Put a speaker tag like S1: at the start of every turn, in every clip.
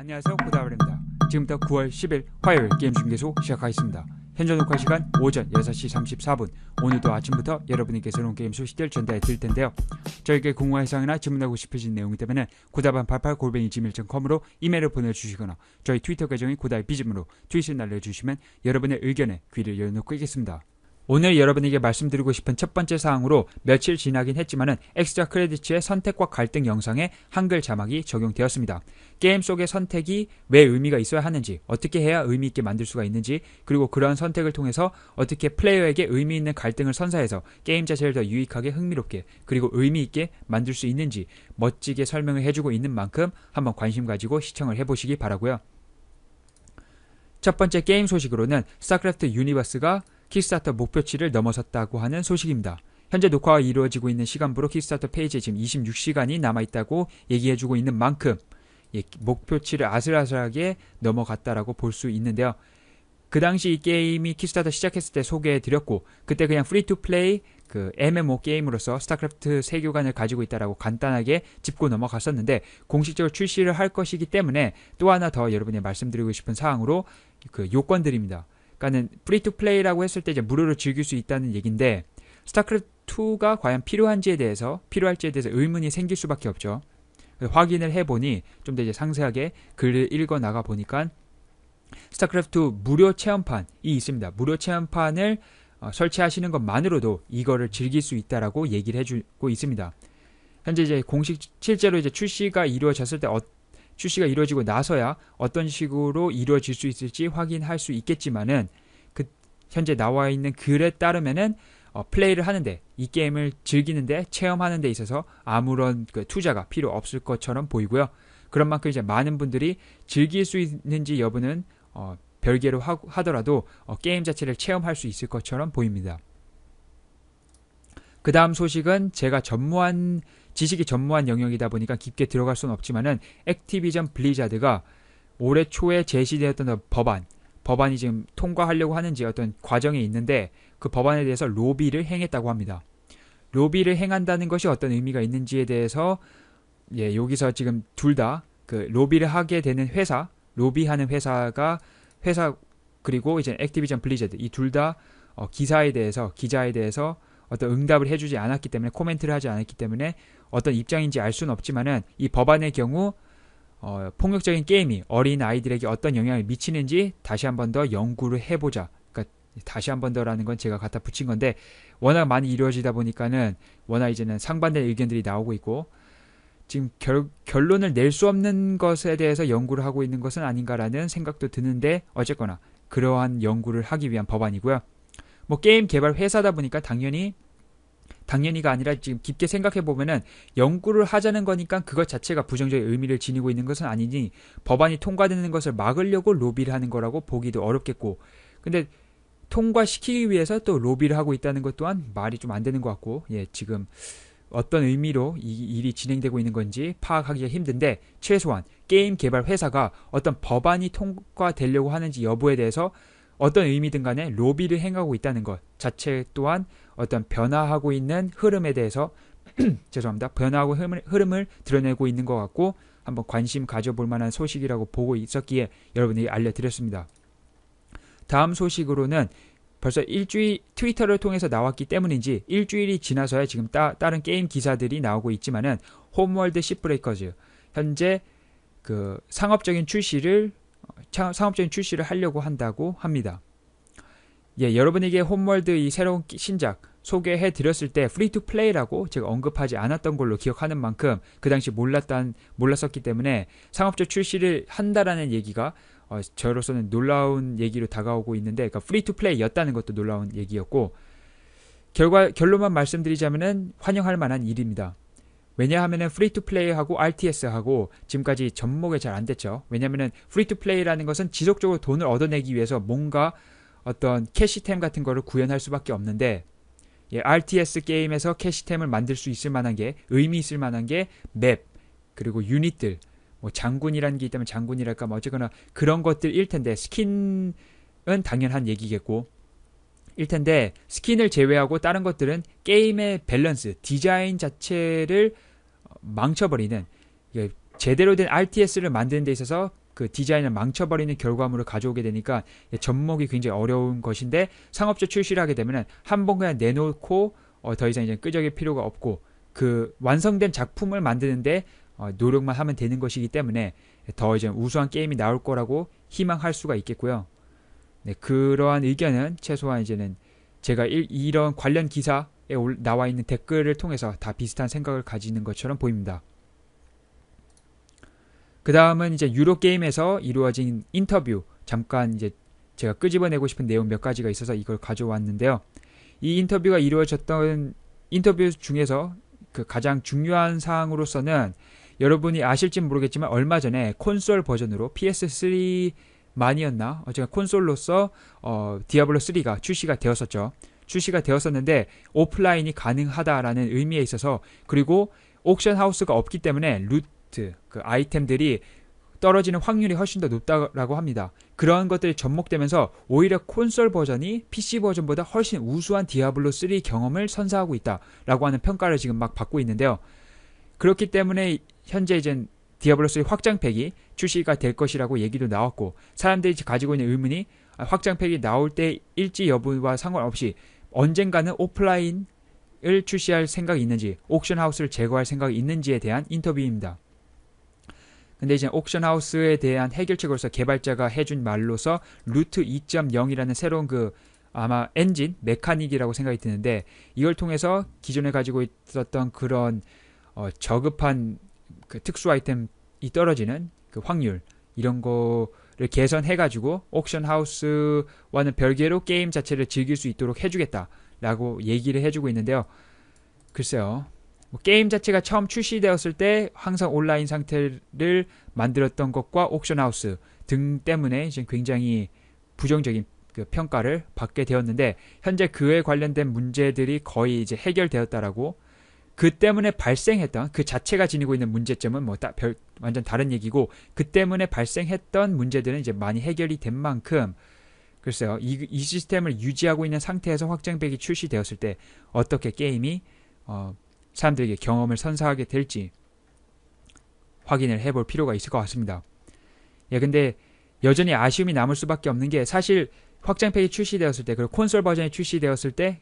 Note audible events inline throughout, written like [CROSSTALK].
S1: 안녕하세요 고다벨입니다 지금부터 9월 10일 화요일 게임 중계소 시작하겠습니다 현재 녹화 시간 오전 6시 34분 오늘도 아침부터 여러분께 새로운 게임 소식들 전달해 드릴 텐데요 저에게 궁금한 사항이나 질문하고 싶으신 내용이 있다면 고다반 88골뱅이 지밀.com으로 이메일을 보내주시거나 저희 트위터 계정인 고다의 비짐으로 트윗을 날려주시면 여러분의 의견에 귀를 열어놓고 있겠습니다 오늘 여러분에게 말씀드리고 싶은 첫 번째 사항으로 며칠 지나긴 했지만은 엑스트라 크레딧의 선택과 갈등 영상에 한글 자막이 적용되었습니다. 게임 속의 선택이 왜 의미가 있어야 하는지, 어떻게 해야 의미 있게 만들 수가 있는지, 그리고 그러한 선택을 통해서 어떻게 플레이어에게 의미 있는 갈등을 선사해서 게임 자체를 더 유익하게 흥미롭게 그리고 의미 있게 만들 수 있는지 멋지게 설명을 해주고 있는 만큼 한번 관심 가지고 시청을 해보시기 바라고요. 첫 번째 게임 소식으로는 스타크래프트 유니버스가 킥스타터 목표치를 넘어섰다고 하는 소식입니다. 현재 녹화가 이루어지고 있는 시간부로 킥스타터 페이지에 지금 26시간이 남아있다고 얘기해주고 있는 만큼 예, 목표치를 아슬아슬하게 넘어갔다라고 볼 수 있는데요. 그 당시 이 게임이 킥스타터 시작했을 때 소개해드렸고 그때 그냥 프리투플레이 그 MMO 게임으로서 스타크래프트 세계관을 가지고 있다라고 간단하게 짚고 넘어갔었는데 공식적으로 출시를 할 것이기 때문에 또 하나 더 여러분이 말씀드리고 싶은 사항으로 그 요건들입니다. 그러니까는 프리 투 플레이라고 했을 때 이제 무료로 즐길 수 있다는 얘기인데 스타크래프트 2가 과연 필요한지에 대해서 필요할지에 대해서 의문이 생길 수밖에 없죠. 확인을 해보니 좀 더 이제 상세하게 글을 읽어 나가 보니까 스타크래프트 2 무료 체험판이 있습니다. 무료 체험판을 어, 설치하시는 것만으로도 이거를 즐길 수 있다라고 얘기를 해주고 있습니다. 현재 이제 공식 실제로 이제 출시가 이루어졌을 때 어떤 출시가 이루어지고 나서야 어떤 식으로 이루어질 수 있을지 확인할 수 있겠지만은 그 현재 나와 있는 글에 따르면은 어, 플레이를 하는데 이 게임을 즐기는데 체험하는 데 있어서 아무런 그 투자가 필요 없을 것처럼 보이고요. 그런 만큼 이제 많은 분들이 즐길 수 있는지 여부는 어, 별개로 하, 더라도 어, 게임 자체를 체험할 수 있을 것처럼 보입니다. 그 다음 소식은 제가 전무한 지식이 전무한 영역이다 보니까 깊게 들어갈 수는 없지만은 액티비전 블리자드가 올해 초에 제시되었던 법안, 법안이 지금 통과하려고 하는지 어떤 과정에 있는데 그 법안에 대해서 로비를 행했다고 합니다. 로비를 행한다는 것이 어떤 의미가 있는지에 대해서 예, 여기서 지금 둘 다 그 로비를 하게 되는 회사, 로비하는 회사가 회사 그리고 이제 액티비전 블리자드 이 둘 다 어, 기사에 대해서 기자에 대해서 어떤 응답을 해주지 않았기 때문에 코멘트를 하지 않았기 때문에 어떤 입장인지 알 수는 없지만은 이 법안의 경우 어, 폭력적인 게임이 어린 아이들에게 어떤 영향을 미치는지 다시 한번 더 연구를 해보자. 그러니까 다시 한번 더라는 건 제가 갖다 붙인 건데 워낙 많이 이루어지다 보니까는 워낙 이제는 상반된 의견들이 나오고 있고 지금 결, 결론을 낼 수 없는 것에 대해서 연구를 하고 있는 것은 아닌가라는 생각도 드는데 어쨌거나 그러한 연구를 하기 위한 법안이고요. 뭐 게임 개발 회사다 보니까 당연히 당연히가 아니라 지금 깊게 생각해 보면은 연구를 하자는 거니까 그것 자체가 부정적인 의미를 지니고 있는 것은 아니니 법안이 통과되는 것을 막으려고 로비를 하는 거라고 보기도 어렵겠고 근데 통과시키기 위해서 또 로비를 하고 있다는 것 또한 말이 좀 안 되는 것 같고 예 지금 어떤 의미로 이 일이 진행되고 있는 건지 파악하기가 힘든데 최소한 게임 개발 회사가 어떤 법안이 통과되려고 하는지 여부에 대해서 어떤 의미든 간에 로비를 행하고 있다는 것 자체 또한 어떤 변화하고 있는 흐름에 대해서 [CLEARS THROAT] 죄송합니다. 변화하고 흐름을, 흐름을 드러내고 있는 것 같고 한번 관심 가져볼 만한 소식이라고 보고 있었기에 여러분에게 알려드렸습니다. 다음 소식으로는 벌써 일주일 트위터를 통해서 나왔기 때문인지 일주일이 지나서야 지금 따, 다른 게임 기사들이 나오고 있지만은 홈월드 시프레이커즈 현재 그 상업적인 출시를 어, 상업적인 출시를 하려고 한다고 합니다. 예, 여러분에게 홈월드 이 새로운 신작 소개해 드렸을 때 프리 투 플레이라고 제가 언급하지 않았던 걸로 기억하는 만큼 그 당시 몰랐던 몰랐었기 때문에 상업적 출시를 한다라는 얘기가 어, 저로서는 놀라운 얘기로 다가오고 있는데 그러니까 프리 투 플레이였다는 것도 놀라운 얘기였고 결과 결론만 말씀드리자면은 환영할 만한 일입니다. 왜냐하면은 프리 투 플레이하고 RTS하고 지금까지 접목이 잘안 됐죠. 왜냐면은 프리 투 플레이라는 것은 지속적으로 돈을 얻어내기 위해서 뭔가 어떤 캐시템 같은 거를 구현할 수밖에 없는데 예, RTS 게임에서 캐시템을 만들 수 있을 만한 게 의미 있을 만한 게 맵 그리고 유닛들 뭐 장군이라는 게 있다면 장군이랄까 뭐 어쨌거나 그런 것들일 텐데 스킨은 당연한 얘기겠고 일 텐데 스킨을 제외하고 다른 것들은 게임의 밸런스 디자인 자체를 망쳐버리는 제대로 된 RTS를 만드는 데 있어서 그 디자인을 망쳐버리는 결과물을 가져오게 되니까 접목이 굉장히 어려운 것인데 상업주 출시를 하게 되면한 번 그냥 내놓고 어, 더 이상 이제 끄적일 필요가 없고 그 완성된 작품을 만드는데 어, 노력만 하면 되는 것이기 때문에 더 이제 우수한 게임이 나올 거라고 희망할 수가 있겠고요. 네, 그러한 의견은 최소한 이제는 제가 일, 이런 관련 기사에 올, 나와 있는 댓글을 통해서 다 비슷한 생각을 가지는 것처럼 보입니다. 그 다음은 이제 유로 게임에서 이루어진 인터뷰 잠깐 이제 제가 끄집어내고 싶은 내용 몇 가지가 있어서 이걸 가져왔는데요. 이 인터뷰가 이루어졌던 인터뷰 중에서 그 가장 중요한 사항으로서는 여러분이 아실진 모르겠지만 얼마 전에 콘솔 버전으로 PS3 만이었나 어제가 콘솔로서 어, 디아블로 3가 출시가 되었었죠. 출시가 되었었는데 오프라인이 가능하다라는 의미에 있어서 그리고 옥션 하우스가 없기 때문에 루트 프로트그 아이템들이 떨어지는 확률이 훨씬 더 높다라고 합니다. 그러한 것들이 접목되면서 오히려 콘솔 버전이 PC 버전보다 훨씬 우수한 디아블로 3 경험을 선사하고 있다라고 하는 평가를 지금 막 받고 있는데요. 그렇기 때문에 현재 이제 디아블로 3 확장팩이 출시가 될 것이라고 얘기도 나왔고 사람들이 가지고 있는 의문이 아, 확장팩이 나올 때 일지 여부와 상관없이 언젠가는 오프라인을 출시할 생각이 있는지 옥션 하우스를 제거할 생각이 있는지에 대한 인터뷰입니다. 근데 이제 옥션 하우스에 대한 해결책으로서 개발자가 해준 말로서 루트 2.0이라는 새로운 그 아마 엔진 메카닉이라고 생각이 드는데 이걸 통해서 기존에 가지고 있었던 그런 어, 저급한 그 특수 아이템이 떨어지는 그 확률 이런 거를 개선해가지고 옥션 하우스와는 별개로 게임 자체를 즐길 수 있도록 해주겠다라고 얘기를 해주고 있는데요. 글쎄요. 뭐 게임 자체가 처음 출시되었을 때 항상 온라인 상태를 만들었던 것과 옥션하우스 등 때문에 이제 굉장히 부정적인 그 평가를 받게 되었는데 현재 그에 관련된 문제들이 거의 이제 해결되었다라고 그 때문에 발생했던 그 자체가 지니고 있는 문제점은 뭐 다, 별, 완전 다른 얘기고 그 때문에 발생했던 문제들은 이제 많이 해결이 된 만큼 글쎄요 이, 이 시스템을 유지하고 있는 상태에서 확장백이 출시되었을 때 어떻게 게임이 어, 사람들에게 경험을 선사하게 될지 확인을 해볼 필요가 있을 것 같습니다. 예, 근데 여전히 아쉬움이 남을 수밖에 없는 게 사실 확장팩이 출시되었을 때, 그리고 콘솔 버전이 출시되었을 때,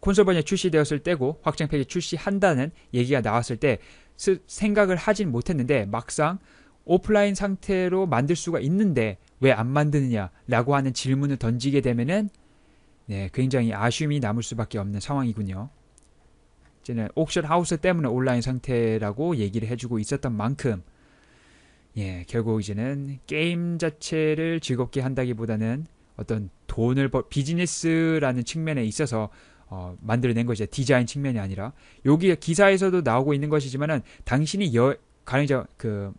S1: 콘솔 버전이 출시되었을 때고 확장팩이 출시한다는 얘기가 나왔을 때 생각을 하진 못했는데 막상 오프라인 상태로 만들 수가 있는데 왜 안 만드느냐라고 하는 질문을 던지게 되면은 네, 굉장히 아쉬움이 남을 수밖에 없는 상황이군요. 이제는 옥션 하우스 때문에 온라인 상태라고 얘기를 해주고 있었던 만큼 예, 결국 이제는 게임 자체를 즐겁게 한다기보다는 어떤 돈을 버, 비즈니스라는 측면에 있어서 어, 만들어낸 것이 디자인 측면이 아니라 여기 기사에서도 나오고 있는 것이지만은 당신이 여 가능적 그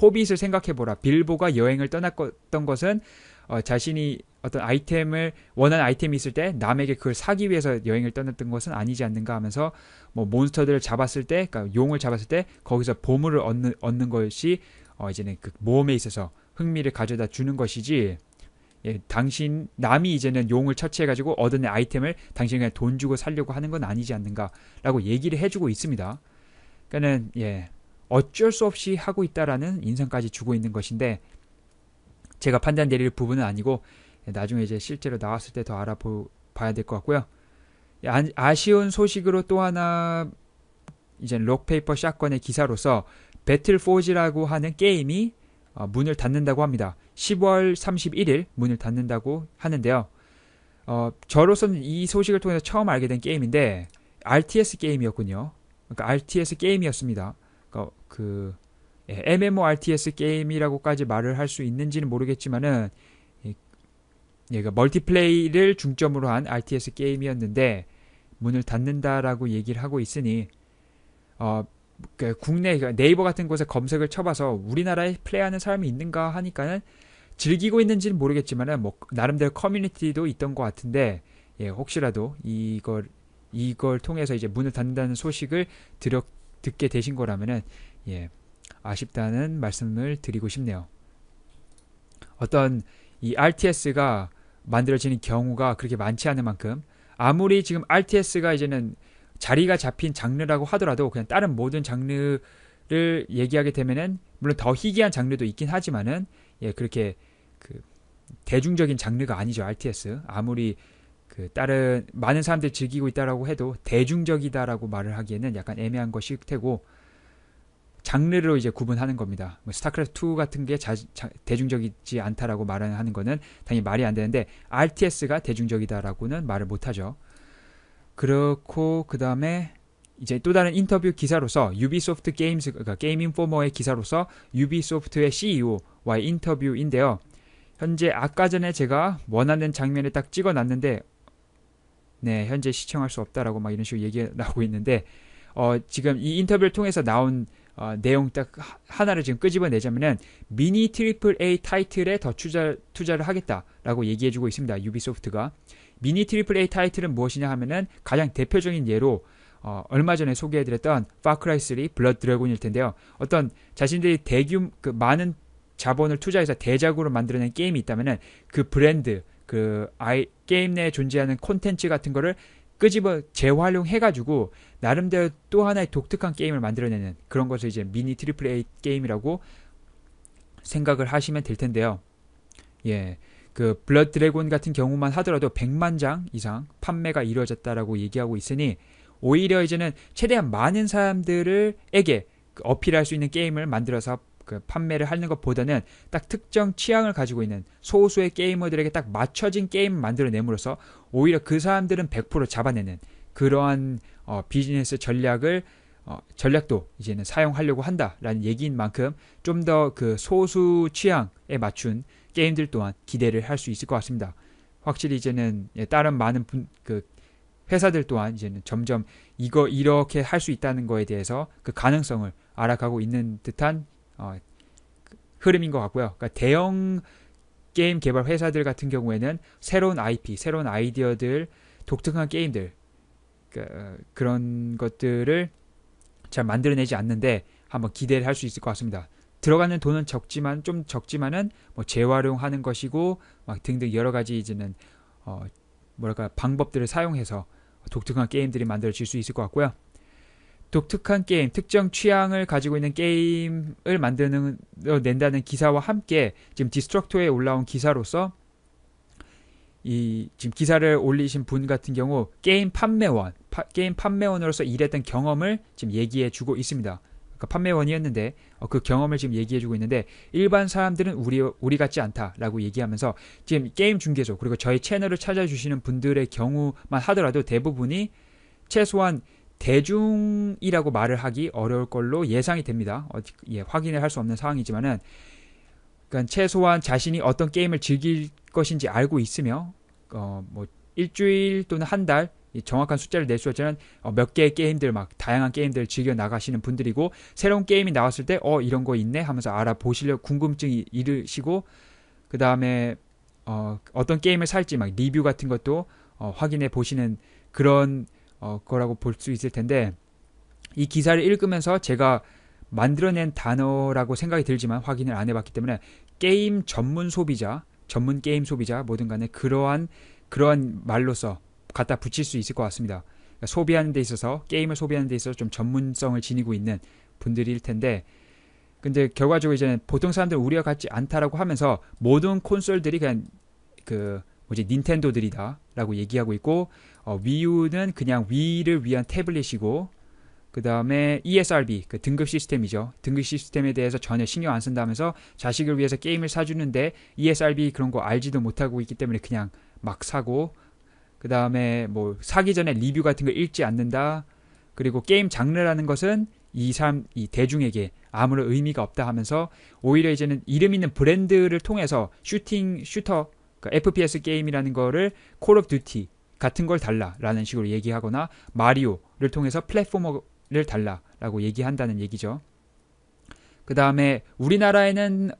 S1: 호빗을 생각해보라. 빌보가 여행을 떠났던 것은 어, 자신이 어떤 아이템을 원하는 아이템이 있을 때 남에게 그걸 사기 위해서 여행을 떠났던 것은 아니지 않는가 하면서 뭐 몬스터들을 잡았을 때, 그러니까 용을 잡았을 때 거기서 보물을 얻는 얻는 것이 어, 이제는 그 모험에 있어서 흥미를 가져다 주는 것이지. 예, 당신 남이 이제는 용을 처치해가지고 얻은 아이템을 당신에게돈 주고 살려고 하는 건 아니지 않는가라고 얘기를 해주고 있습니다. 그러니까는 예. 어쩔 수 없이 하고 있다라는 인상까지 주고 있는 것인데 제가 판단 내릴 부분은 아니고 나중에 이제 실제로 나왔을 때 더 알아봐야 될 것 같고요. 아, 쉬운 소식으로 또 하나 이제 록페이퍼 샷건의 기사로서 배틀포즈라고 하는 게임이 어, 문을 닫는다고 합니다. 10월 31일 문을 닫는다고 하는데요. 어, 저로서는 이 소식을 통해서 처음 알게 된 게임인데 RTS 게임이었군요. 그러니까 RTS 게임이었습니다. 그 예, MMORTS 게임이라고까지 말을 할 수 있는지는 모르겠지만은 예, 그 멀티플레이를 중점으로 한 RTS 게임이었는데 문을 닫는다라고 얘기를 하고 있으니 어, 그 국내 그러니까 네이버 같은 곳에 검색을 쳐봐서 우리나라에 플레이하는 사람이 있는가 하니까는 즐기고 있는지는 모르겠지만은 뭐 나름대로 커뮤니티도 있던 것 같은데 예, 혹시라도 이걸 이걸 통해서 이제 문을 닫는다는 소식을 들여, 듣게 되신 거라면은 예, 아쉽다는 말씀을 드리고 싶네요. 어떤 이 RTS가 만들어지는 경우가 그렇게 많지 않은 만큼 아무리 지금 RTS가 이제는 자리가 잡힌 장르라고 하더라도 그냥 다른 모든 장르를 얘기하게 되면은 물론 더 희귀한 장르도 있긴 하지만은 예 그렇게 그 대중적인 장르가 아니죠 RTS 아무리 그 다른 많은 사람들이 즐기고 있다라고 해도 대중적이다라고 말을 하기에는 약간 애매한 것이되고 장르로 이제 구분하는 겁니다. 뭐 스타크래프트 2 같은 게 자, 자, 대중적이지 않다라고 말하는 거는 당연히 말이 안 되는데 RTS가 대중적이다라고는 말을 못 하죠. 그렇고 그다음에 이제 또 다른 인터뷰 기사로서 유비소프트 게임스 그러니까 게임 인포머의 기사로서 유비소프트의 CEO와의 인터뷰인데요. 현재 아까 전에 제가 원하는 장면을딱 찍어 놨는데 네, 현재 시청할 수 없다라고 막 이런 식으로 얘기 하고 있는데 어, 지금 이 인터뷰를 통해서 나온 어, 내용 딱 하나를 지금 끄집어내자면은 미니 트리플 A 타이틀에 더 투자, 투자를 하겠다라고 얘기해주고 있습니다. 유비소프트가 미니 트리플 A 타이틀은 무엇이냐 하면은 가장 대표적인 예로 어, 얼마 전에 소개해드렸던 파크라이 3 블러드 드래곤일 텐데요. 어떤 자신들이 대규 그 많은 자본을 투자해서 대작으로 만들어낸 게임이 있다면은 그 브랜드 그 아이, 게임 내에 존재하는 콘텐츠 같은 거를 끄집어 재활용해가지고 나름대로 또 하나의 독특한 게임을 만들어내는 그런 것을 이제 미니 트리플 A 게임이라고 생각을 하시면 될 텐데요. 예. 그 블러드 드래곤 같은 경우만 하더라도 100만 장 이상 판매가 이루어졌다라고 얘기하고 있으니 오히려 이제는 최대한 많은 사람들을에게 그 어필할 수 있는 게임을 만들어서 그 판매를 하는 것보다는 딱 특정 취향을 가지고 있는 소수의 게이머들에게 딱 맞춰진 게임 만들어내므로써 오히려 그 사람들은 100% 잡아내는 그러한 어, 비즈니스 전략을 어, 전략도 이제는 사용하려고 한다라는 얘기인 만큼 좀 더 그 소수 취향에 맞춘 게임들 또한 기대를 할 수 있을 것 같습니다. 확실히 이제는 예, 다른 많은 분, 그 회사들 또한 이제는 점점 이거 이렇게 할 수 있다는 거에 대해서 그 가능성을 알아가고 있는 듯한 어, 흐름인 것 같고요. 그러니까 대형 게임 개발 회사들 같은 경우에는 새로운 IP, 새로운 아이디어들, 독특한 게임들 그니까 어, 그런 것들을 잘 만들어내지 않는데 한번 기대를 할 수 있을 것 같습니다. 들어가는 돈은 적지만 좀 적지만은 뭐 재활용하는 것이고 막 등등 여러 가지 이제는 어 뭐랄까 방법들을 사용해서 독특한 게임들이 만들어질 수 있을 것 같고요. 독특한 게임, 특정 취향을 가지고 있는 게임을 만드는 어, 낸다는 기사와 함께 지금 디스트럭토에 올라온 기사로서 이 지금 기사를 올리신 분 같은 경우 게임 판매원, 파, 게임 판매원으로서 일했던 경험을 지금 얘기해 주고 있습니다. 그 판매원이었는데 어, 그 경험을 지금 얘기해 주고 있는데 일반 사람들은 우리 우리 같지 않다라고 얘기하면서 지금 게임 중개소 그리고 저희 채널을 찾아주시는 분들의 경우만 하더라도 대부분이 최소한 대중이라고 말을 하기 어려울 걸로 예상이 됩니다. 어, 예, 확인을 할 수 없는 상황이지만은 그러니까 최소한 자신이 어떤 게임을 즐길 것인지 알고 있으며 어, 뭐 일주일 또는 한 달 정확한 숫자를 낼 수 없지만 어, 몇 개의 게임들 막 다양한 게임들 을 즐겨 나가시는 분들이고 새로운 게임이 나왔을 때어 이런 거 있네 하면서 알아보시려 궁금증이 이르시고 그 다음에 어, 어떤 게임을 살지 막 리뷰 같은 것도 어, 확인해 보시는 그런 어, 거라고 볼 수 있을 텐데 이 기사를 읽으면서 제가 만들어낸 단어라고 생각이 들지만 확인을 안 해봤기 때문에 게임 전문 소비자, 전문 게임 소비자 뭐든 간에 그러한 그러한 말로서 갖다 붙일 수 있을 것 같습니다. 그러니까 소비하는 데 있어서 게임을 소비하는 데 있어서 좀 전문성을 지니고 있는 분들일 텐데 근데 결과적으로 이제 는 보통 사람들 우리와 같지 않다라고 하면서 모든 콘솔들이 그냥 그 이제 닌텐도들이다라고 얘기하고 있고 어, 위유는 그냥 위를 위한 태블릿이고 그 다음에 ESRB 그 등급 시스템이죠 등급 시스템에 대해서 전혀 신경 안 쓴다면서 자식을 위해서 게임을 사주는데 ESRB 그런 거 알지도 못하고 있기 때문에 그냥 막 사고 그 다음에 뭐 사기 전에 리뷰 같은 거 읽지 않는다 그리고 게임 장르라는 것은 이 사람 이 대중에게 아무런 의미가 없다 하면서 오히려 이제는 이름 있는 브랜드를 통해서 슈팅 슈터 그러니까 FPS 게임이라는 거를 콜 오브 듀티 같은 걸 달라라는 식으로 얘기하거나 마리오를 통해서 플랫포머를 달라라고 얘기한다는 얘기죠. 그 다음에 우리나라에는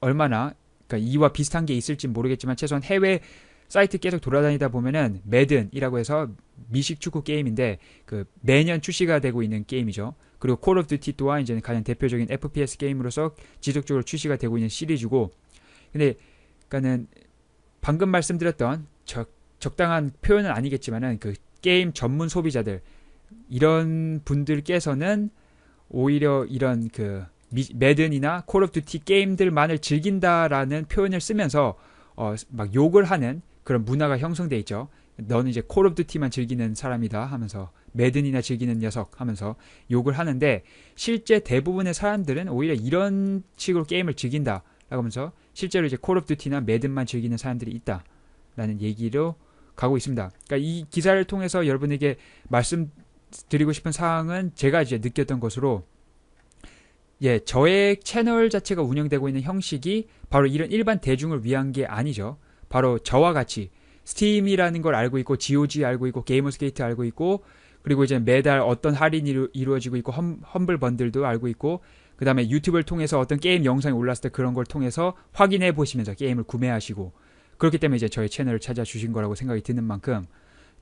S1: 얼마나 그러니까 이와 비슷한 게 있을지 모르겠지만 최소한 해외 사이트 계속 돌아다니다 보면은 매든이라고 해서 미식 축구 게임인데 그 매년 출시가 되고 있는 게임이죠. 그리고 콜 오브 듀티 또한 이제 는 가장 대표적인 FPS 게임으로서 지속적으로 출시가 되고 있는 시리즈고 근데 그러니까는 방금 말씀드렸던 적, 적당한 표현은 아니겠지만은 그 게임 전문 소비자들 이런 분들께서는 오히려 이런 그 미, 매든이나 콜 오브 듀티 게임들만을 즐긴다라는 표현을 쓰면서 어, 막 욕을 하는 그런 문화가 형성돼 있죠. 너는 이제 콜 오브 듀티만 즐기는 사람이다 하면서 매든이나 즐기는 녀석 하면서 욕을 하는데 실제 대부분의 사람들은 오히려 이런 식으로 게임을 즐긴다. 라면서 실제로 이제 콜 오브 듀티나 매듭만 즐기는 사람들이 있다라는 얘기로 가고 있습니다. 그러니까 이 기사를 통해서 여러분에게 말씀드리고 싶은 사항은 제가 이제 느꼈던 것으로 예, 저의 채널 자체가 운영되고 있는 형식이 바로 이런 일반 대중을 위한 게 아니죠. 바로 저와 같이 스팀이라는 걸 알고 있고 GOG 알고 있고 게이머스 게이트 알고 있고 그리고 이제 매달 어떤 할인이 이루어지고 있고 험, 험블 번들도 알고 있고 그 다음에 유튜브를 통해서 어떤 게임 영상이 올랐을 때 그런 걸 통해서 확인해 보시면서 게임을 구매하시고 그렇기 때문에 이제 저희 채널을 찾아주신 거라고 생각이 드는 만큼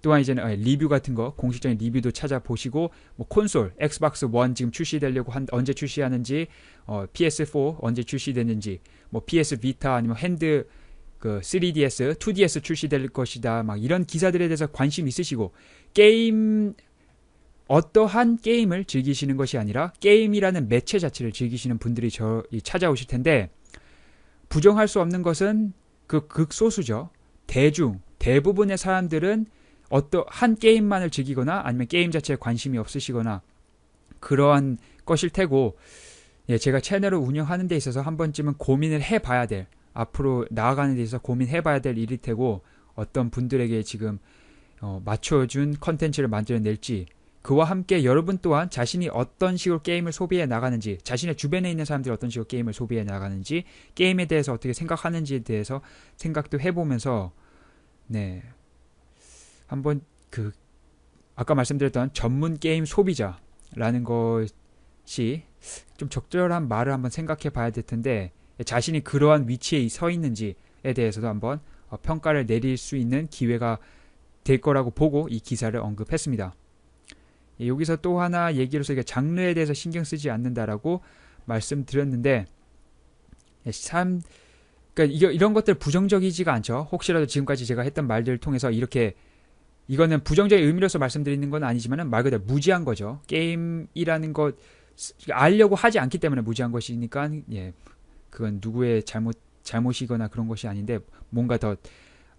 S1: 또한 이제는 아, 리뷰 같은 거 공식적인 리뷰도 찾아보시고 뭐 콘솔 엑스박스 원 지금 출시되려고 한, 언제 출시하는지 어, PS4 언제 출시되는지 뭐 PS 비타 아니면 핸드 그 3DS, 2DS 출시될 것이다 막 이런 기사들에 대해서 관심 있으시고 게임 어떠한 게임을 즐기시는 것이 아니라 게임이라는 매체 자체를 즐기시는 분들이 저 찾아오실 텐데 부정할 수 없는 것은 그 극소수죠. 대중, 대부분의 사람들은 어떠한 게임만을 즐기거나 아니면 게임 자체에 관심이 없으시거나 그러한 것일 테고 예, 제가 채널을 운영하는 데 있어서 한 번쯤은 고민을 해봐야 될 앞으로 나아가는 데 있어서 고민해봐야 될 일일 테고 어떤 분들에게 지금 어, 맞춰준 컨텐츠를 만들어낼지 그와 함께 여러분 또한 자신이 어떤 식으로 게임을 소비해 나가는지, 자신의 주변에 있는 사람들이 어떤 식으로 게임을 소비해 나가는지, 게임에 대해서 어떻게 생각하는지에 대해서 생각도 해보면서, 네. 한번 그, 아까 말씀드렸던 전문 게임 소비자라는 것이 좀 적절한 말을 한번 생각해 봐야 될 텐데, 자신이 그러한 위치에 서 있는지에 대해서도 한번 어, 평가를 내릴 수 있는 기회가 될 거라고 보고 이 기사를 언급했습니다. 예, 여기서 또 하나 얘기로서 이게 장르에 대해서 신경 쓰지 않는다라고 말씀드렸는데 예, 참 그러니까 이런 것들 부정적이지가 않죠. 혹시라도 지금까지 제가 했던 말들을 통해서 이렇게 이거는 부정적인 의미로서 말씀드리는 건 아니지만 말 그대로 무지한 거죠. 게임이라는 것 알려고 하지 않기 때문에 무지한 것이니까 예 그건 누구의 잘못 잘못이거나 그런 것이 아닌데 뭔가 더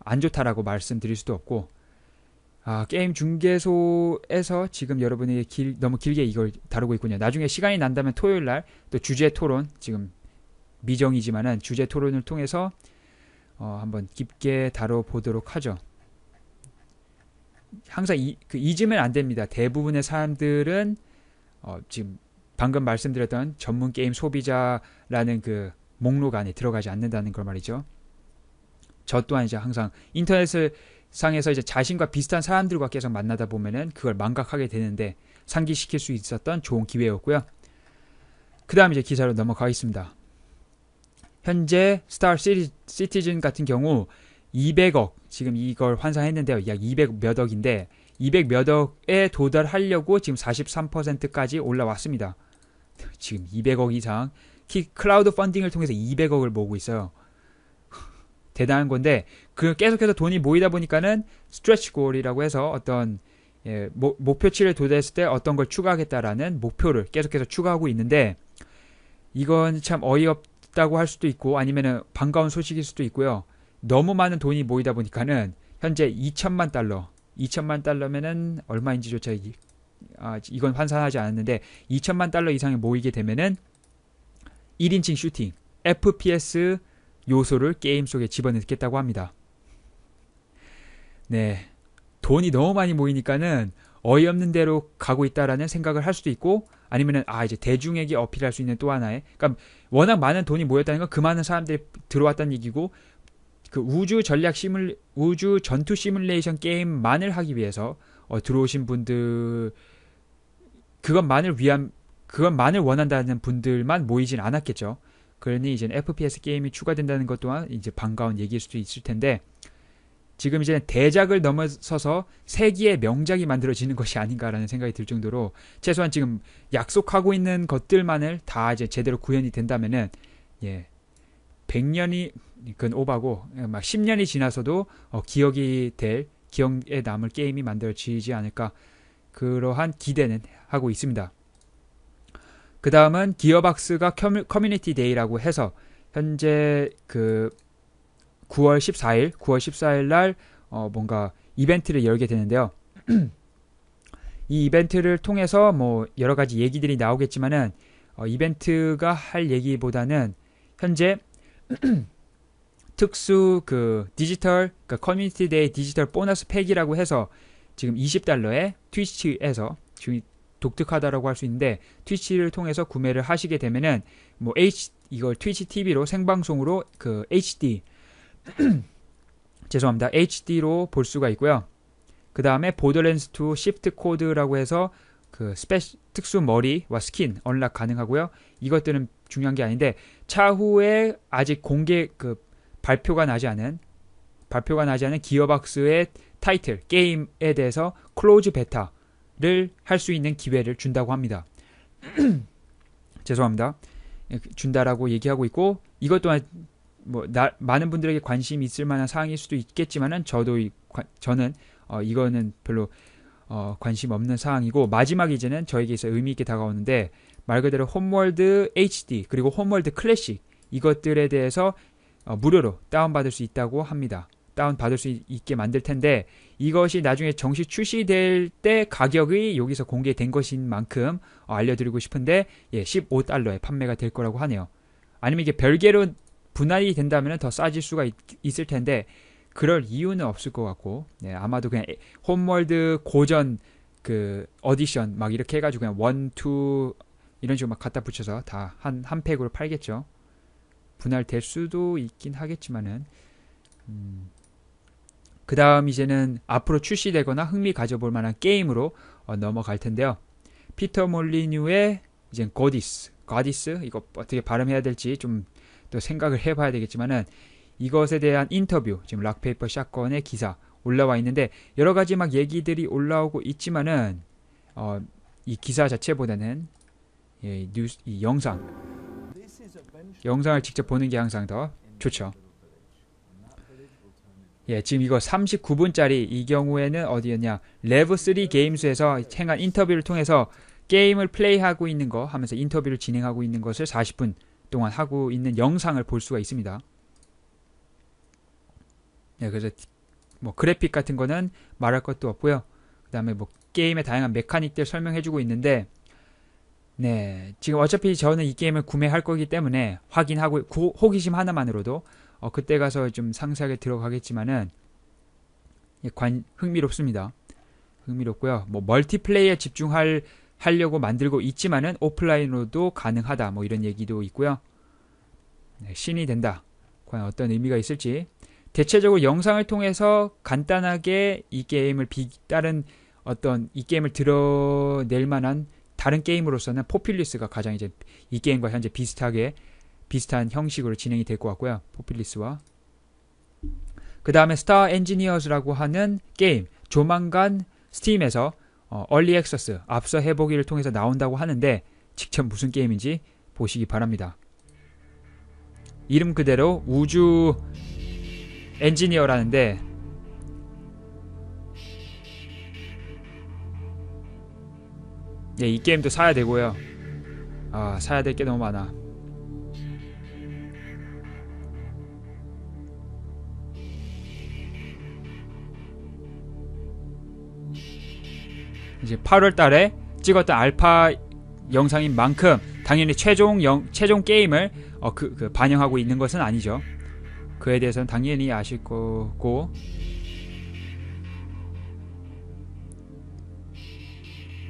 S1: 안 좋다라고 말씀드릴 수도 없고 아, 게임 중개소에서 지금 여러분이 길, 너무 길게 이걸 다루고 있군요. 나중에 시간이 난다면 토요일 날 또 주제 토론 지금 미정이지만은 주제 토론을 통해서 어, 한번 깊게 다뤄보도록 하죠. 항상 이, 그 잊으면 안 됩니다. 대부분의 사람들은 어, 지금 방금 말씀드렸던 전문 게임 소비자라는 그 목록 안에 들어가지 않는다는 걸 말이죠. 저 또한 이제 항상 인터넷을 상에서 이제 자신과 비슷한 사람들과 계속 만나다 보면은 그걸 망각하게 되는데 상기시킬 수 있었던 좋은 기회였고요. 그 다음 이제 기사로 넘어가겠습니다. 현재 스타 시티즌 리시 같은 경우 200억 지금 이걸 환산했는데요. 약 200 몇 억인데 200 몇 억에 도달하려고 지금 43%까지 올라왔습니다. 지금 200억 이상 키 클라우드 펀딩을 통해서 200억을 모으고 있어요. 대단한 건데 그 계속해서 돈이 모이다 보니까는 스트레치 골이라고 해서 어떤 예, 모, 목표치를 도달했을 때 어떤 걸 추가하겠다라는 목표를 계속해서 추가하고 있는데 이건 참 어이없다고 할 수도 있고 아니면은 반가운 소식일 수도 있고요. 너무 많은 돈이 모이다 보니까는 현재 2천만 달러, 2천만 달러면은 얼마인지조차 이, 아, 이건 환산하지 않았는데 2천만 달러 이상이 모이게 되면은 1인칭 슈팅, FPS 요소를 게임 속에 집어넣겠다고 합니다. 네. 돈이 너무 많이 모이니까는 어이없는 대로 가고 있다라는 생각을 할 수도 있고 아니면은 아 이제 대중에게 어필할 수 있는 또 하나의 그러니까 워낙 많은 돈이 모였다는 건 그 많은 사람들이 들어왔다는 얘기고 그 우주 전략 시뮬 우주 전투 시뮬레이션 게임만을 하기 위해서 어, 들어오신 분들 그것만을 위한 그것만을 원한다는 분들만 모이진 않았겠죠. 그러니 이제 FPS 게임이 추가된다는 것 또한 이제 반가운 얘기일 수도 있을 텐데 지금 이제는 대작을 넘어서서 세기의 명작이 만들어지는 것이 아닌가라는 생각이 들 정도로 최소한 지금 약속하고 있는 것들만을 다 이제 제대로 구현이 된다면은 예 100년이 그건 오바고 막 10년이 지나서도 어, 기억이 될 기억에 남을 게임이 만들어지지 않을까 그러한 기대는 하고 있습니다. 그 다음은 기어박스가 커뮤니티 데이라고 해서 현재 그 9월 14일, 9월 14일 날어 뭔가 이벤트를 열게 되는데요. [CLEARS THROAT] 이 이벤트를 통해서 뭐 여러 가지 얘기들이 나오겠지만은 어 이벤트가 할 얘기보다는 현재 [CLEARS THROAT] 특수 그 디지털 그 커뮤니티 데이 디지털 보너스 팩이라고 해서 지금 20달러에 트위치에서 독특하다라고 할 수 있는데 트위치를 통해서 구매를 하시게 되면은 뭐 H 이걸 트위치 TV로 생방송으로 그 HD [CLEARS THROAT] 죄송합니다. HD로 볼 수가 있고요. 그 다음에 보더랜스 2 시프트 코드라고 해서 그 스페시, 특수 머리와 스킨 언락 가능하고요. 이것들은 중요한 게 아닌데 차후에 아직 공개 그 발표가 나지 않은 발표가 나지 않은 기어박스의 타이틀 게임에 대해서 클로즈 베타 를할수 있는 기회를 준다고 합니다. [CLEARS THROAT] 죄송합니다. 예, 그 준다라고 얘기하고 있고 이것 또한 뭐 나, 많은 분들에게 관심이 있을 만한 사항일 수도 있겠지만은 저도 이, 관, 저는 어, 이거는 별로 어, 관심 없는 사항이고 마지막 이제는 저에게 서 의미 있게 다가오는데 말 그대로 홈월드 HD 그리고 홈월드 클래식 이것들에 대해서 어, 무료로 다운받을 수 있다고 합니다. 다운 받을 수 있게 만들 텐데 이것이 나중에 정식 출시될 때 가격이 여기서 공개된 것인 만큼 어, 알려드리고 싶은데 예, 15달러에 판매가 될 거라고 하네요. 아니면 이게 별개로 분할이 된다면 더 싸질 수가 있, 있을 텐데 그럴 이유는 없을 것 같고 네, 아마도 그냥 홈월드 고전 그 어디션 막 이렇게 해가지고 그냥 원투 이런 식으로 막 갖다 붙여서 다 한한 한 팩으로 팔겠죠 분할될 수도 있긴 하겠지만은 음, 그 다음 이제는 앞으로 출시되거나 흥미 가져볼 만한 게임으로 어, 넘어갈 텐데요. 피터 몰리뉴의 이제 고디스, 가디스 이거 어떻게 발음해야 될지 좀 또 생각을 해봐야 되겠지만은 이것에 대한 인터뷰 지금 락페이퍼 샷건의 기사 올라와 있는데 여러 가지 막 얘기들이 올라오고 있지만은 어, 이 기사 자체보다는 예, 뉴스, 이 영상 영상을 직접 보는 게 항상 더 좋죠. 예, 지금 이거 39분짜리 이 경우에는 어디였냐? 레브3 게임스에서 행한 인터뷰를 통해서 게임을 플레이하고 있는 거 하면서 인터뷰를 진행하고 있는 것을 40분 동안 하고 있는 영상을 볼 수가 있습니다. 예, 그래서 뭐 그래픽 같은 거는 말할 것도 없고요. 그다음에 뭐 게임의 다양한 메카닉들 설명해 주고 있는데 네, 지금 어차피 저는 이 게임을 구매할 거기 때문에 확인하고 고, 호기심 하나만으로도 어, 그때 가서 좀 상세하게 들어가겠지만은 예, 관, 흥미롭습니다. 흥미롭고요. 뭐 멀티플레이에 집중할 하려고 만들고 있지만은 오프라인으로도 가능하다. 뭐 이런 얘기도 있고요. 네, 신이 된다. 과연 어떤 의미가 있을지. 대체적으로 영상을 통해서 간단하게 이 게임을 비, 다른 어떤 이 게임을 드러낼 만한 다른 게임으로서는 포퓰리스가 가장 이제 이 게임과 현재 비슷하게 비슷한 형식으로 진행이 될 것 같고요. 포필리스와 그 다음에 스타 엔지니어스라고 하는 게임 조만간 스팀에서 어, 얼리 액서스 앞서 해보기를 통해서 나온다고 하는데 직접 무슨 게임인지 보시기 바랍니다. 이름 그대로 우주 엔지니어라는데 예, 이 게임도 사야 되고요. 아, 사야 될 게 너무 많아. 이제 8월 달에 찍었던 알파 영상인 만큼 당연히 최종 영, 최종 게임을 어, 그, 그 반영하고 있는 것은 아니죠. 그에 대해서는 당연히 아실 거고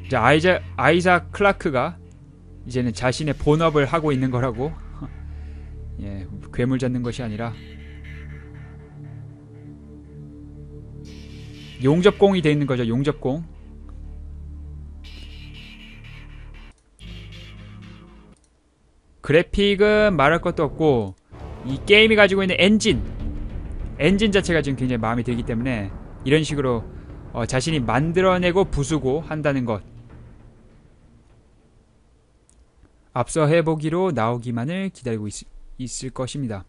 S1: 이 아이자 아이자 클라크가 이제는 자신의 본업을 하고 있는 거라고 [LAUGHS] 예, 괴물 잡는 것이 아니라 용접공이 되어 있는 거죠. 용접공. 그래픽은 말할 것도 없고 이 게임이 가지고 있는 엔진 엔진 자체가 지금 굉장히 마음에 들기 때문에 이런 식으로 어, 자신이 만들어내고 부수고 한다는 것 앞서 해보기로 나오기만을 기다리고 있, 있을 것입니다.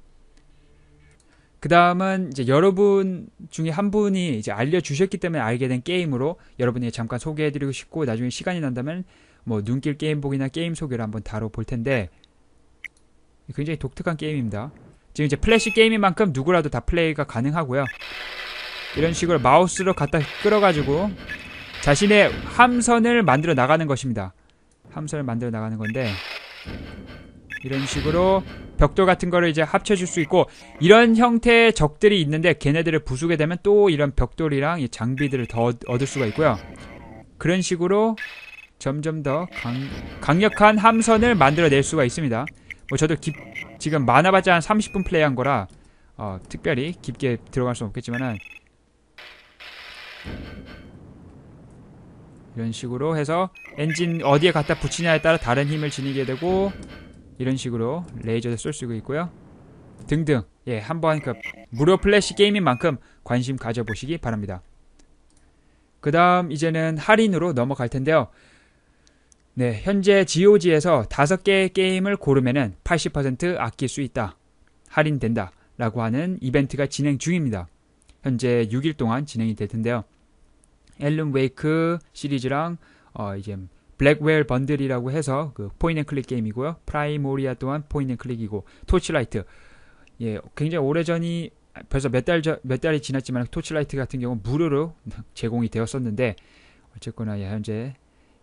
S1: 그 다음은 이제 여러분 중에 한 분이 이제 알려주셨기 때문에 알게 된 게임으로 여러분에게 잠깐 소개해드리고 싶고 나중에 시간이 난다면 뭐 눈길 게임복이나 게임 소개를 한번 다뤄볼 텐데 굉장히 독특한 게임입니다. 지금 이제 플래시 게임인 만큼 누구라도 다 플레이가 가능하고요. 이런 식으로 마우스로 갖다 끌어가지고 자신의 함선을 만들어 나가는 것입니다. 함선을 만들어 나가는 건데 이런 식으로 벽돌 같은 거를 이제 합쳐줄 수 있고 이런 형태의 적들이 있는데 걔네들을 부수게 되면 또 이런 벽돌이랑 장비들을 더 얻을 수가 있고요. 그런 식으로 점점 더 강, 강력한 함선을 만들어낼 수가 있습니다. 뭐 저도 깊, 지금 많아봤자 한 30분 플레이한 거라 어, 특별히 깊게 들어갈 수는 없겠지만은 이런 식으로 해서 엔진 어디에 갖다 붙이냐에 따라 다른 힘을 지니게 되고 이런 식으로 레이저도쏠 수 있고요 등등 예 한번 그 무료 플래시 게임인 만큼 관심 가져보시기 바랍니다 그 다음 이제는 할인으로 넘어갈 텐데요 네, 현재 GOG에서 5개의 게임을 고르면 80% 아낄 수 있다. 할인된다. 라고 하는 이벤트가 진행 중입니다. 현재 6일 동안 진행이 될 텐데요. 앨런 웨이크 시리즈랑 어 이제 블랙웰 번들이라고 해서 그 포인앤클릭 게임이고요. 프라이모리아 또한 포인앤클릭이고 토치라이트 예 굉장히 오래전이 벌써 몇달몇 달이 지났지만 토치라이트 같은 경우 무료로 제공이 되었었는데 어쨌거나 예, 현재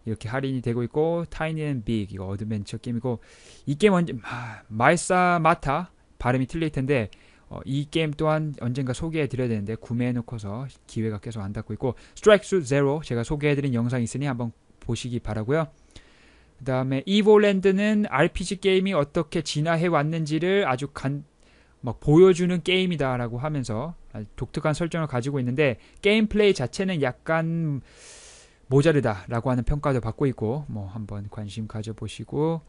S1: 이렇게 할인이 되고 있고 타이니 앤빅 이거 어드벤처 게임이고 이 게임 언제 마, 말사마타 발음이 틀릴 텐데 어, 이 게임 또한 언젠가 소개해 드려야 되는데 구매해 놓고서 기회가 계속 안 닿고 있고 스트라이크 제로 제가 소개해 드린 영상 이 있으니 한번 보시기 바라고요. 그 다음에 이볼랜드는 RPG 게임이 어떻게 진화해 왔는지를 아주 간, 막 보여주는 게임이다라고 하면서 아, 독특한 설정을 가지고 있는데 게임 플레이 자체는 약간 모자르다라고 하는 평가도 받고 있고 뭐 한번 관심 가져보시고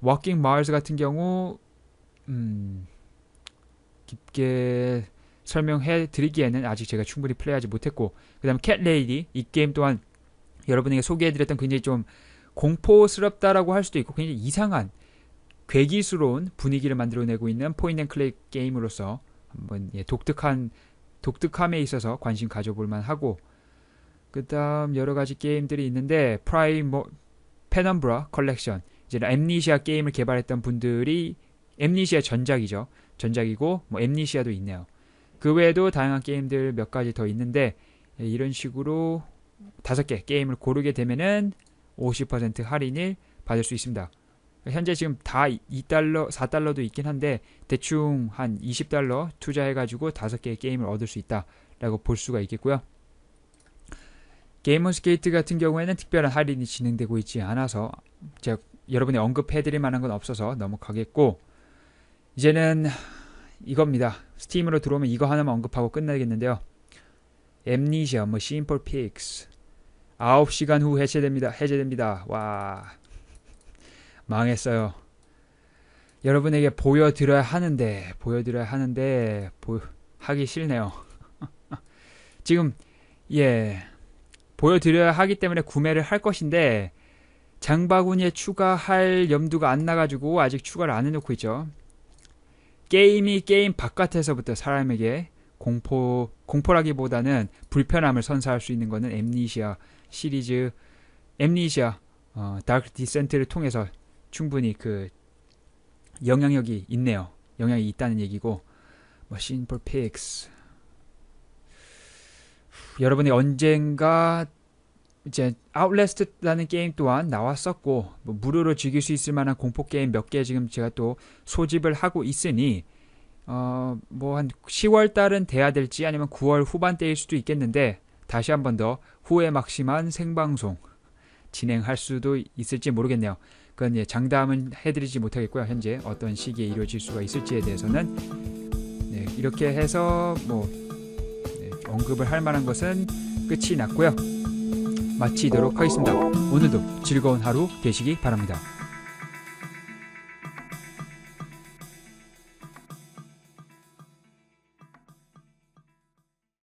S1: 워킹 마을스 같은 경우 음 깊게 설명해 드리기에는 아직 제가 충분히 플레이하지 못했고 그 다음에 캣레이디 이 게임 또한 여러분에게 소개해드렸던 굉장히 좀 공포스럽다라고 할 수도 있고 굉장히 이상한 괴기스러운 분위기를 만들어내고 있는 포인앤클릭 게임으로서 한번 예, 독특한 독특함에 있어서 관심 가져볼 만하고 그 다음 여러가지 게임들이 있는데 프라이머 페넘브라 컬렉션 이제 엠니시아 게임을 개발했던 분들이 엠니시아 전작이죠 전작이고 뭐 엠니시아도 있네요 그 외에도 다양한 게임들 몇 가지 더 있는데 예, 이런 식으로 다섯 개 게임을 고르게 되면은 50% 할인을 받을 수 있습니다. 현재 지금 다 2달러, 4달러도 있긴 한데 대충 한 20달러 투자해가지고 다섯 개의 게임을 얻을 수 있다라고 볼 수가 있겠고요. 게이머스게이트 같은 경우에는 특별한 할인이 진행되고 있지 않아서 제가 여러분이 언급해드릴 만한 건 없어서 넘어가겠고 이제는 이겁니다. 스팀으로 들어오면 이거 하나만 언급하고 끝나겠는데요. 엠니시아, 뭐 심플 픽스 9시간 후 해제됩니다. 해제됩니다. 와 망했어요. 여러분에게 보여드려야 하는데 보여드려야 하는데 보, 하기 싫네요. [LAUGHS] 지금 예 보여드려야 하기 때문에 구매를 할 것인데 장바구니에 추가할 염두가 안 나가지고 아직 추가를 안 해놓고 있죠. 게임이 게임 바깥에서부터 사람에게 공포, 공포라기보다는 불편함을 선사할 수 있는 것은 엠니시아 시리즈, 엠니시아, 어, 다크 디센트를 통해서 충분히 그 영향력이 있네요. 영향이 있다는 얘기고, 뭐, 심플 픽스, 여러분이 언젠가 이제 아웃레스트라는 게임 또한 나왔었고 뭐 무료로 즐길 수 있을 만한 공포 게임 몇 개 지금 제가 또 소집을 하고 있으니 어 뭐 한 10월 달은 돼야 될지 아니면 9월 후반대일 수도 있겠는데 다시 한번더 후회 막심한 생방송 진행할 수도 있을지 모르겠네요. 그건 예, 장담은 해드리지 못하겠고요. 현재 어떤 시기에 이루어질 수가 있을지에 대해서는 네, 이렇게 해서 뭐 언급을 할 만한 것은 끝이 났고요. 마치도록 하겠습니다. 오늘도 즐거운 하루 되시기 바랍니다.